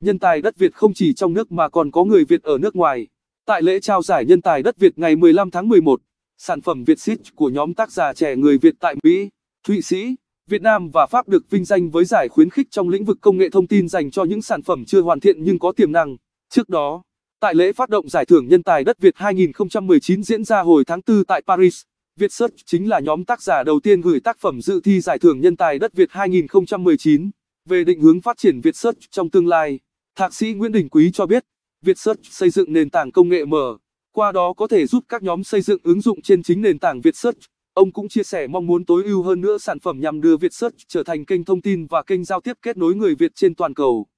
Nhân tài đất Việt không chỉ trong nước mà còn có người Việt ở nước ngoài. Tại lễ trao giải nhân tài đất Việt ngày 15 tháng 11, sản phẩm Việt Sit của nhóm tác giả trẻ người Việt tại Mỹ, Thụy Sĩ, Việt Nam và Pháp được vinh danh với giải khuyến khích trong lĩnh vực công nghệ thông tin dành cho những sản phẩm chưa hoàn thiện nhưng có tiềm năng. Trước đó, tại lễ phát động giải thưởng nhân tài đất Việt 2019 diễn ra hồi tháng 4 tại Paris, Việt Search chính là nhóm tác giả đầu tiên gửi tác phẩm dự thi giải thưởng nhân tài đất Việt 2019 về định hướng phát triển Việt Search trong tương lai. Thạc sĩ Nguyễn Đình Quý cho biết, Vietsearch xây dựng nền tảng công nghệ mở, qua đó có thể giúp các nhóm xây dựng ứng dụng trên chính nền tảng Vietsearch. Ông cũng chia sẻ mong muốn tối ưu hơn nữa sản phẩm nhằm đưa Vietsearch trở thành kênh thông tin và kênh giao tiếp kết nối người Việt trên toàn cầu.